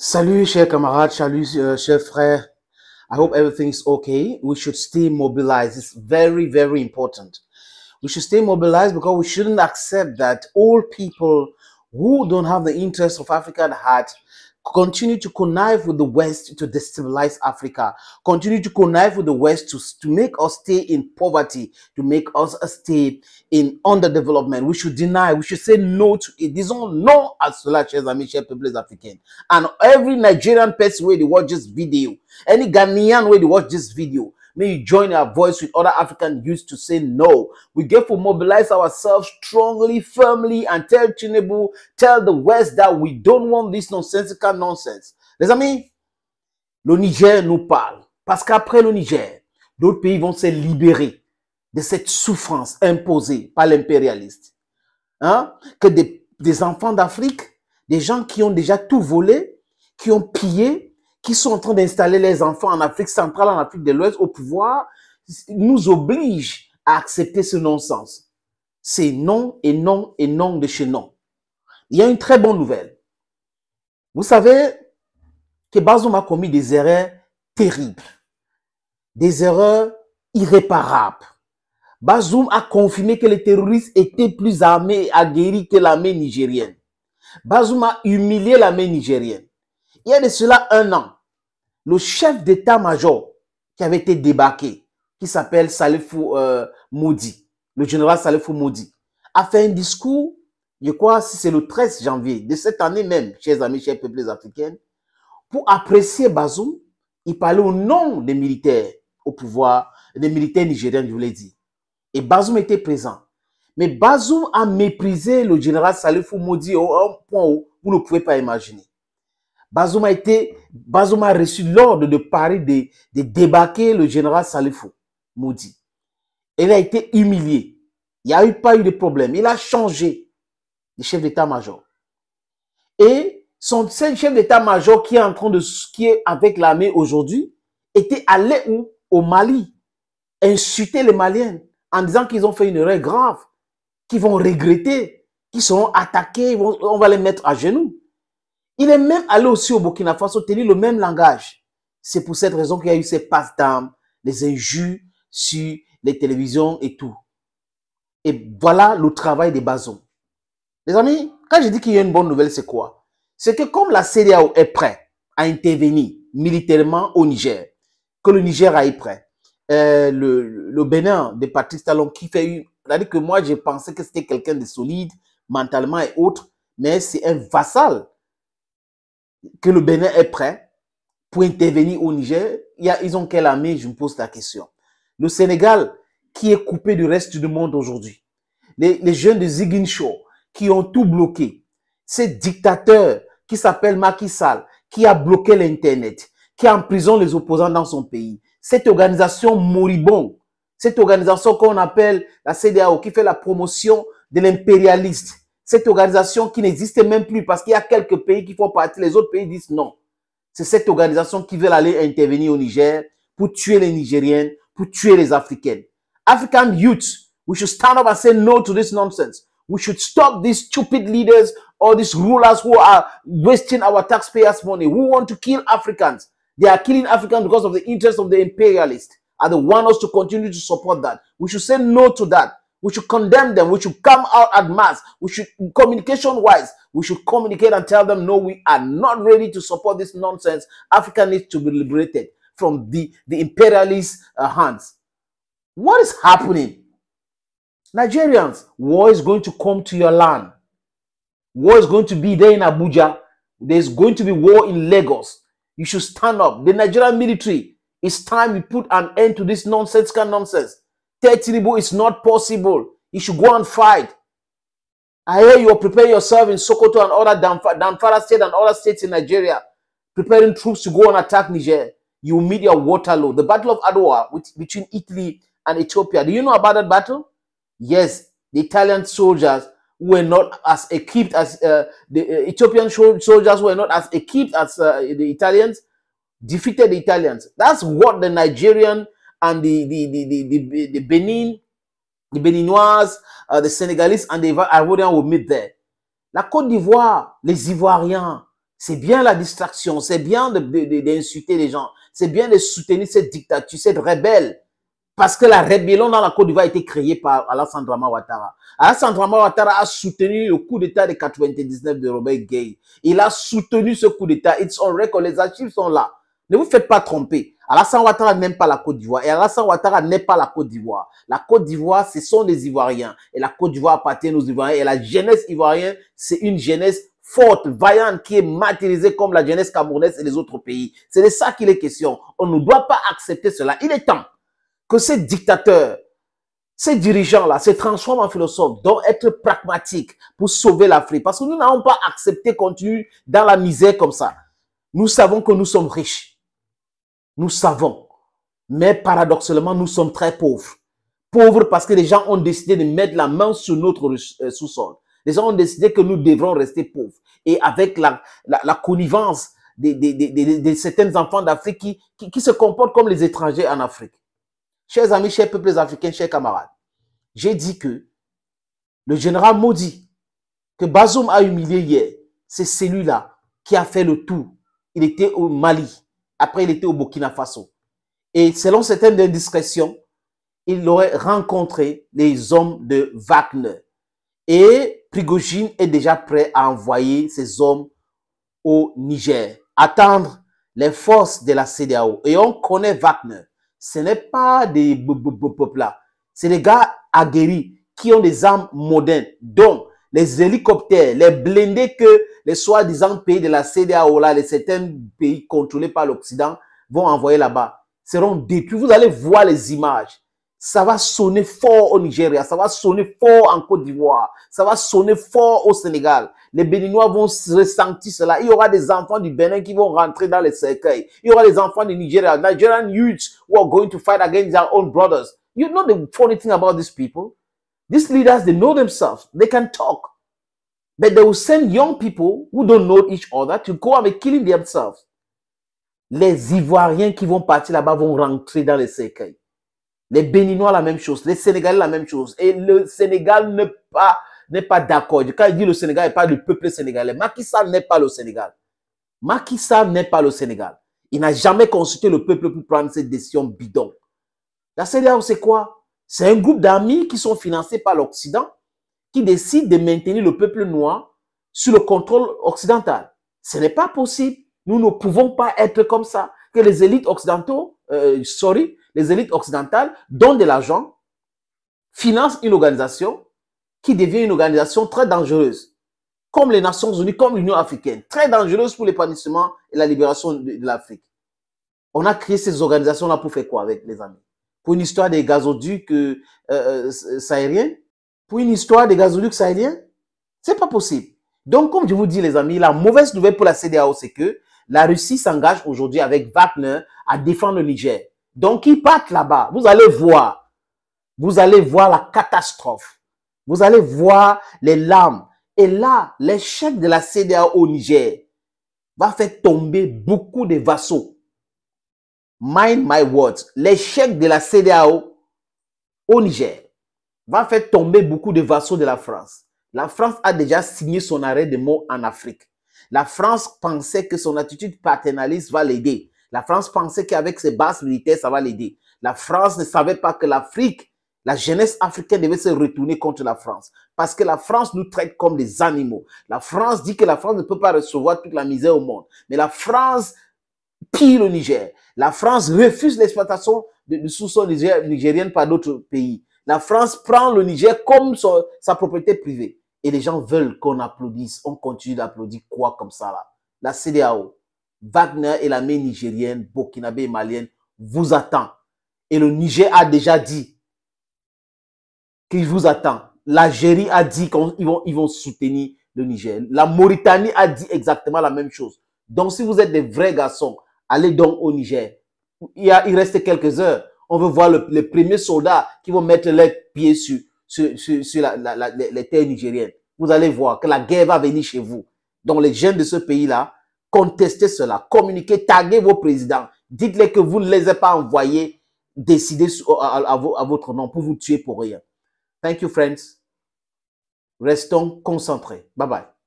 Salut, chers camarades, salut, uh, chers frères. I hope everything is okay. We should stay mobilized. It's very, very important. We should stay mobilized because we shouldn't accept that all people who don't have the interest of Africa at heart continue to connive with the West to destabilize Africa, continue to connive with the West to, to make us stay in poverty, to make us stay in underdevelopment. We should deny, we should say no to it. This is no as Solachers and people is African. And every Nigerian person where they watch this video, any Ghanaian where they watch this video, May you join our voice with other African youths to say no. We therefore mobilize ourselves strongly, firmly, and tell Tinubu, tell the West that we don't want this nonsensical nonsense. Les amis, le Niger nous parle. Parce qu'après le Niger, d'autres pays vont se libérer de cette souffrance imposée par l'impérialiste. Hein? Que des enfants d'Afrique, des gens qui ont déjà tout volé, qui ont pillé, qui sont en train d'installer les enfants en Afrique centrale, en Afrique de l'Ouest au pouvoir, nous oblige à accepter ce non-sens. C'est non et non et non de chez non. Il y a une très bonne nouvelle. Vous savez que Bazoum a commis des erreurs terribles, des erreurs irréparables. Bazoum a confirmé que les terroristes étaient plus armés et aguerris que l'armée nigérienne. Bazoum a humilié l'armée nigérienne. Il y a de cela un an, le chef d'état-major qui avait été débarqué, qui s'appelle Salifou euh, Maudi, le général Salifou Maudi, a fait un discours, je crois si c'est le 13 janvier de cette année même, chers amis, chers peuples africains, pour apprécier Bazoum, il parlait au nom des militaires au pouvoir, des militaires nigériens, je vous l'ai dit. Et Bazoum était présent. Mais Bazoum a méprisé le général Salifou Maudi au point où vous ne pouvez pas imaginer. Bazouma a reçu l'ordre de Paris de, débarquer le général Salifou Moudi. Il a été humilié. Il n'y a pas eu de problème. Il a changé de chef d'état-major. Et son seul chef d'état-major qui est en train de, qui avec l'armée aujourd'hui, était allé Au Mali. Insulter les Maliens en disant qu'ils ont fait une erreur grave, qu'ils vont regretter, qu'ils seront attaqués, on va les mettre à genoux. Il est même allé aussi au Burkina Faso tenir le même langage. C'est pour cette raison qu'il y a eu ces passes d'armes, les injures sur les télévisions et tout. Et voilà le travail des basons. Les amis, quand je dis qu'il y a une bonne nouvelle, c'est quoi C'est que comme la CDAO est prête à intervenir militairement au Niger, que le Niger aille prêt, euh, le, Bénin de Patrice Talon qui fait une... C'est-à-dire que moi, j'ai pensé que c'était quelqu'un de solide, mentalement et autre, mais c'est un vassal que le Bénin est prêt pour intervenir au Niger, ils ont quelle armée Je me pose la question. Le Sénégal, qui est coupé du reste du monde aujourd'hui, les, jeunes de Ziguinchor qui ont tout bloqué, ces dictateurs qui s'appelle Macky Sall, qui a bloqué l'Internet, qui emprisonné les opposants dans son pays, cette organisation moribonde, cette organisation qu'on appelle la CDAO, qui fait la promotion de l'impérialiste, cette organisation qui n'existe même plus parce qu'il y a quelques pays qui font partie, les autres pays disent non. C'est cette organisation qui veut aller intervenir au Niger pour tuer les Nigériens, pour tuer les Africains. African youth, we should stand up and say no to this nonsense. We should stop these stupid leaders or these rulers who are wasting our taxpayers' money, who want to kill Africans. They are killing Africans because of the interest of the imperialists. And they want us to continue to support that. We should say no to that. We should condemn them. We should come out at mass. We should, communication wise, we should communicate and tell them, no, we are not ready to support this nonsense. Africa needs to be liberated from the, the imperialist uh, hands. What is happening? Nigerians, war is going to come to your land. War is going to be there in Abuja. There's going to be war in Lagos. You should stand up. The Nigerian military, it's time we put an end to this nonsensical nonsense. Tetiribu is not possible. You should go and fight. I hear you prepare yourself in Sokoto and other Damfara state and other states in Nigeria, preparing troops to go and attack Niger. You meet your Waterloo, the Battle of Adwa which, between Italy and Ethiopia. Do you know about that battle? Yes, the Italian soldiers were not as equipped as uh, the uh, Ethiopian soldiers were not as equipped as uh, the Italians defeated the Italians. That's what the Nigerian and the the the Béninoises, des uh, the Sénégalais and the Ivorian will meet there. La Côte d'Ivoire, les Ivoiriens, c'est bien la distraction, c'est bien d'insulter les gens, c'est bien de soutenir cette dictature, cette rebelle Parce que la rébellion dans la Côte d'Ivoire a été créée par Alassane Drama Ouattara. Alassane a soutenu le coup d'État de 99 de Robert Gay. Il a soutenu ce coup d'État. It's on record. Les archives sont là. Ne vous faites pas tromper. Alassane Ouattara n'aime pas la Côte d'Ivoire. Et Alassane Ouattara n'est pas la Côte d'Ivoire. La Côte d'Ivoire, ce sont les Ivoiriens. Et la Côte d'Ivoire appartient aux Ivoiriens. Et la jeunesse ivoirienne, c'est une jeunesse forte, vaillante, qui est matérialisée comme la jeunesse camerounaise et les autres pays. C'est de ça qu'il est question. On ne doit pas accepter cela. Il est temps que ces dictateurs, ces dirigeants-là se transforment en philosophes, doivent être pragmatiques pour sauver l'Afrique. Parce que nous n'avons pas accepté continuer dans la misère comme ça. Nous savons que nous sommes riches. Nous savons. Mais paradoxalement, nous sommes très pauvres. Pauvres parce que les gens ont décidé de mettre la main sur notre euh, sous-sol. Les gens ont décidé que nous devrons rester pauvres. Et avec la, connivence de, certains enfants d'Afrique qui, se comportent comme les étrangers en Afrique. Chers amis, chers peuples africains, chers camarades, j'ai dit que le général maudit que Bazoum a humilié hier, c'est celui-là qui a fait le tout. Il était au Mali. Après, il était au Burkina Faso. Et selon certaines indiscrétions, il aurait rencontré les hommes de Wagner. Et Prigogine est déjà prêt à envoyer ses hommes au Niger, attendre les forces de la CDAO. Et on connaît Wagner. Ce n'est pas des peuples là. C'est des gars aguerris qui ont des armes modernes. dont les hélicoptères, les blindés que les soi-disant pays de la CDAO, là, les certains pays contrôlés par l'Occident vont envoyer là-bas, seront détruits. Vous allez voir les images. Ça va sonner fort au Nigeria, ça va sonner fort en Côte d'Ivoire, ça va sonner fort au Sénégal. Les Béninois vont ressentir cela. Il y aura des enfants du Bénin qui vont rentrer dans les cercueils. Il y aura des enfants du Nigeria. Nigerian youths who are going to fight against their own brothers. You know the funny thing about these people? These leaders, they know themselves. They can talk. But they will send young people who don't know each other to go and killing themselves. Les Ivoiriens qui vont partir là-bas vont rentrer dans les cercueils. Les Béninois, la même chose. Les Sénégalais, la même chose. Et le Sénégal n'est pas, n'est pas d'accord. Quand il dit le Sénégal, il parle du peuple sénégalais. Macky n'est pas le Sénégal. Macky n'est pas le Sénégal. Il n'a jamais consulté le peuple pour prendre cette décision bidon. La Sénégal, c'est quoi? C'est un groupe d'amis qui sont financés par l'Occident qui décide de maintenir le peuple noir sous le contrôle occidental. Ce n'est pas possible. Nous ne pouvons pas être comme ça. Que les élites occidentaux, euh, sorry, les élites occidentales donnent de l'argent, financent une organisation qui devient une organisation très dangereuse, comme les Nations Unies, comme l'Union africaine, très dangereuse pour l'épanouissement et la libération de, l'Afrique. On a créé ces organisations-là pour faire quoi avec les amis Pour une histoire des gazoducs euh, euh, euh pour une histoire des gazoduc sahéliens C'est pas possible. Donc, comme je vous dis, les amis, la mauvaise nouvelle pour la CDAO, c'est que la Russie s'engage aujourd'hui avec Wagner à défendre le Niger. Donc, ils partent là-bas. Vous allez voir. Vous allez voir la catastrophe. Vous allez voir les larmes. Et là, l'échec de la CDAO au Niger va faire tomber beaucoup de vassaux. Mind my words. L'échec de la CDAO au Niger va faire tomber beaucoup de vassaux de la France. La France a déjà signé son arrêt de mort en Afrique. La France pensait que son attitude paternaliste va l'aider. La France pensait qu'avec ses bases militaires, ça va l'aider. La France ne savait pas que l'Afrique, la jeunesse africaine devait se retourner contre la France. Parce que la France nous traite comme des animaux. La France dit que la France ne peut pas recevoir toute la misère au monde. Mais la France pille le Niger. La France refuse l'exploitation de, sous-sol nigérien par d'autres pays. La France prend le Niger comme sa propriété privée. Et les gens veulent qu'on applaudisse. On continue d'applaudir quoi comme ça là La CDAO, Wagner et la l'armée nigérienne, burkinabé et malienne vous attend. Et le Niger a déjà dit qu'il vous attend. L'Algérie a dit qu'ils vont, ils vont soutenir le Niger. La Mauritanie a dit exactement la même chose. Donc, si vous êtes des vrais garçons, allez donc au Niger. Il, a, il reste quelques heures. On veut voir le, les premiers soldats qui vont mettre leurs pieds sur, sur, sur, la, la, les terres nigériennes. Vous allez voir que la guerre va venir chez vous. Donc les jeunes de ce pays-là, contestez cela, communiquez, taguez vos présidents. Dites-les que vous ne les avez pas envoyés décider à, à votre nom pour vous tuer pour rien. Thank you, friends. Restons concentrés. Bye bye.